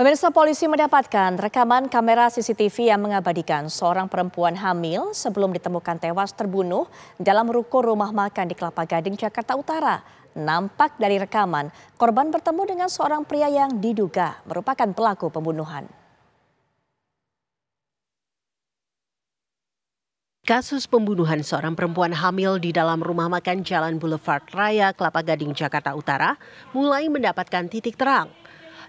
Pemirsa polisi mendapatkan rekaman kamera CCTV yang mengabadikan seorang perempuan hamil sebelum ditemukan tewas terbunuh dalam ruko rumah makan di Kelapa Gading, Jakarta Utara. Nampak dari rekaman, korban bertemu dengan seorang pria yang diduga merupakan pelaku pembunuhan. Kasus pembunuhan seorang perempuan hamil di dalam rumah makan Jalan Boulevard Raya, Kelapa Gading, Jakarta Utara mulai mendapatkan titik terang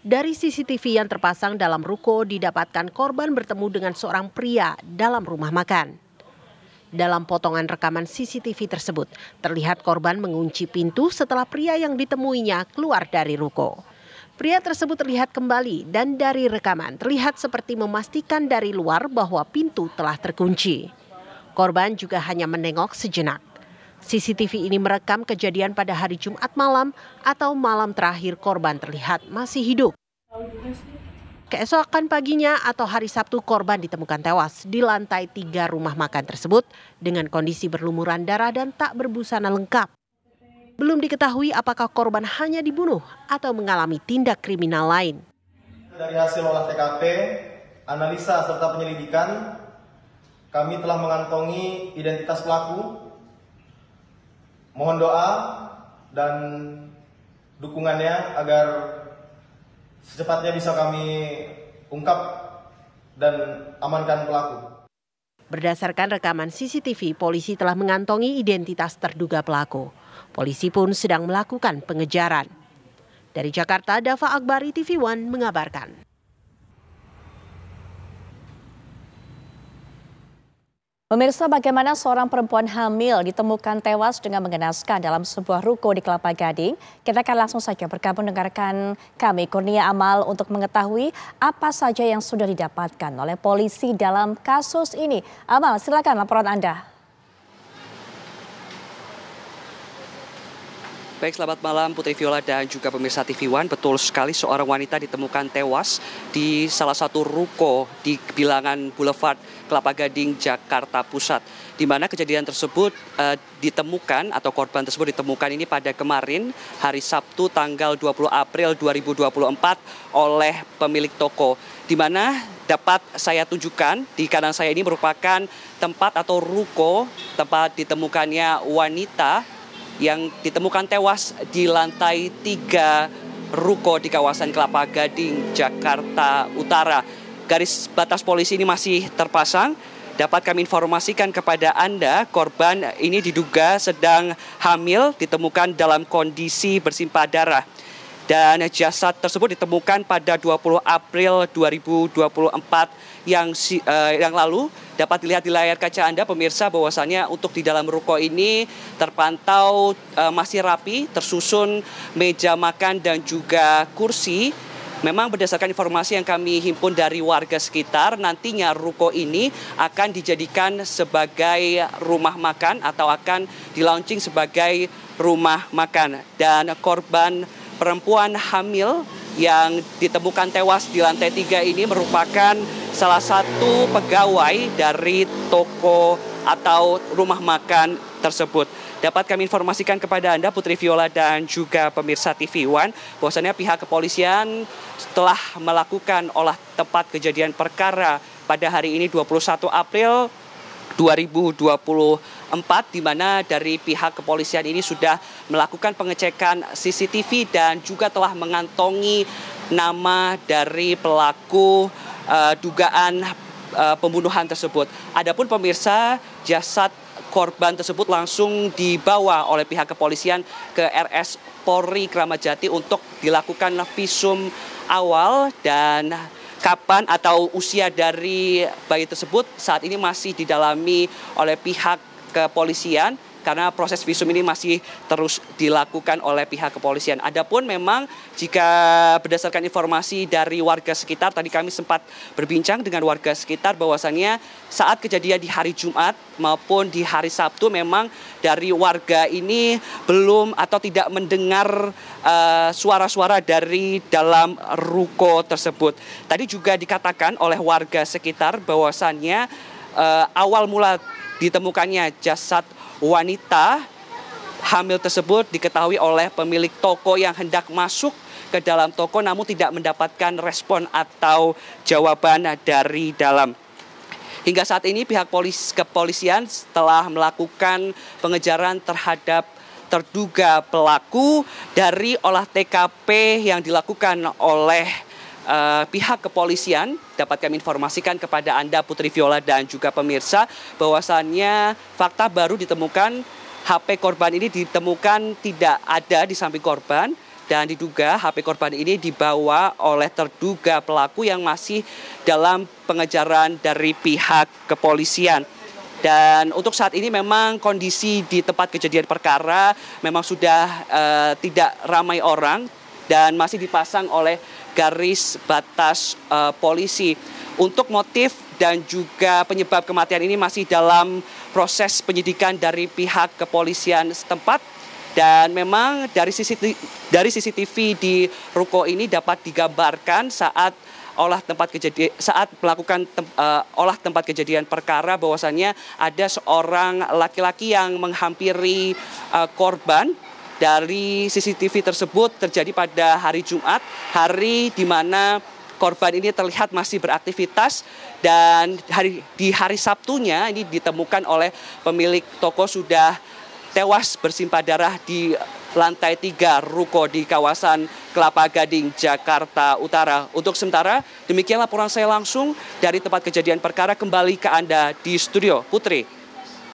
dari CCTV yang terpasang dalam ruko didapatkan korban bertemu dengan seorang pria dalam rumah makan. Dalam potongan rekaman CCTV tersebut, terlihat korban mengunci pintu setelah pria yang ditemuinya keluar dari ruko. Pria tersebut terlihat kembali dan dari rekaman terlihat seperti memastikan dari luar bahwa pintu telah terkunci. Korban juga hanya menengok sejenak. CCTV ini merekam kejadian pada hari Jumat malam atau malam terakhir korban terlihat masih hidup. Keesokan paginya atau hari Sabtu korban ditemukan tewas di lantai tiga rumah makan tersebut dengan kondisi berlumuran darah dan tak berbusana lengkap. Belum diketahui apakah korban hanya dibunuh atau mengalami tindak kriminal lain. Dari hasil olah TKP, analisa serta penyelidikan, kami telah mengantongi identitas pelaku mohon doa dan dukungannya agar secepatnya bisa kami ungkap dan amankan pelaku. Berdasarkan rekaman CCTV, polisi telah mengantongi identitas terduga pelaku. Polisi pun sedang melakukan pengejaran. Dari Jakarta, Dava Akbari TV One mengabarkan. Pemirsa bagaimana seorang perempuan hamil ditemukan tewas dengan mengenaskan dalam sebuah ruko di Kelapa Gading. Kita akan langsung saja bergabung dengarkan kami Kurnia Amal untuk mengetahui apa saja yang sudah didapatkan oleh polisi dalam kasus ini. Amal silakan laporan Anda. Baik, selamat malam Putri Viola dan juga pemirsa TV One. Betul sekali seorang wanita ditemukan tewas di salah satu ruko di bilangan Boulevard Kelapa Gading, Jakarta Pusat. Di mana kejadian tersebut uh, ditemukan atau korban tersebut ditemukan ini pada kemarin hari Sabtu tanggal 20 April 2024 oleh pemilik toko. Di mana dapat saya tunjukkan di kanan saya ini merupakan tempat atau ruko tempat ditemukannya wanita yang ditemukan tewas di lantai tiga ruko di kawasan Kelapa Gading, Jakarta Utara. Garis batas polisi ini masih terpasang. Dapat kami informasikan kepada Anda, korban ini diduga sedang hamil, ditemukan dalam kondisi bersimpah darah. Dan jasad tersebut ditemukan pada 20 April 2024 yang uh, yang lalu dapat dilihat di layar kaca Anda pemirsa bahwasannya untuk di dalam ruko ini terpantau uh, masih rapi, tersusun meja makan dan juga kursi Memang berdasarkan informasi yang kami himpun dari warga sekitar, nantinya ruko ini akan dijadikan sebagai rumah makan atau akan dilaunching sebagai rumah makan. Dan korban perempuan hamil yang ditemukan tewas di lantai tiga ini merupakan salah satu pegawai dari toko atau rumah makan tersebut. Dapat kami informasikan kepada Anda Putri Viola dan juga pemirsa TV One bahwasannya pihak kepolisian telah melakukan olah tempat kejadian perkara pada hari ini 21 April 2024 di mana dari pihak kepolisian ini sudah melakukan pengecekan CCTV dan juga telah mengantongi nama dari pelaku uh, dugaan uh, pembunuhan tersebut. Adapun pemirsa jasad korban tersebut langsung dibawa oleh pihak kepolisian ke RS Polri Kramajati untuk dilakukan visum awal dan kapan atau usia dari bayi tersebut saat ini masih didalami oleh pihak kepolisian karena proses visum ini masih terus dilakukan oleh pihak kepolisian. Adapun memang jika berdasarkan informasi dari warga sekitar tadi kami sempat berbincang dengan warga sekitar bahwasannya saat kejadian di hari Jumat maupun di hari Sabtu memang dari warga ini belum atau tidak mendengar eh, suara-suara uh, dari dalam ruko tersebut. Tadi juga dikatakan oleh warga sekitar bahwasannya uh, awal mula ditemukannya jasad wanita hamil tersebut diketahui oleh pemilik toko yang hendak masuk ke dalam toko namun tidak mendapatkan respon atau jawaban dari dalam. Hingga saat ini pihak polis kepolisian telah melakukan pengejaran terhadap terduga pelaku dari olah TKP yang dilakukan oleh uh, pihak kepolisian dapat kami informasikan kepada Anda Putri Viola dan juga pemirsa bahwasannya fakta baru ditemukan HP korban ini ditemukan tidak ada di samping korban dan diduga HP korban ini dibawa oleh terduga pelaku yang masih dalam pengejaran dari pihak kepolisian. Dan untuk saat ini memang kondisi di tempat kejadian perkara memang sudah uh, tidak ramai orang dan masih dipasang oleh garis batas uh, polisi. Untuk motif dan juga penyebab kematian ini masih dalam proses penyidikan dari pihak kepolisian setempat dan memang dari CCTV, dari CCTV di ruko ini dapat digambarkan saat olah tempat kejadian saat melakukan tem, uh, olah tempat kejadian perkara bahwasannya ada seorang laki-laki yang menghampiri uh, korban dari CCTV tersebut terjadi pada hari Jumat, hari di mana korban ini terlihat masih beraktivitas dan hari, di hari Sabtunya ini ditemukan oleh pemilik toko sudah tewas bersimpah darah di lantai tiga Ruko di kawasan Kelapa Gading, Jakarta Utara. Untuk sementara, demikian laporan saya langsung dari tempat kejadian perkara kembali ke Anda di studio. Putri.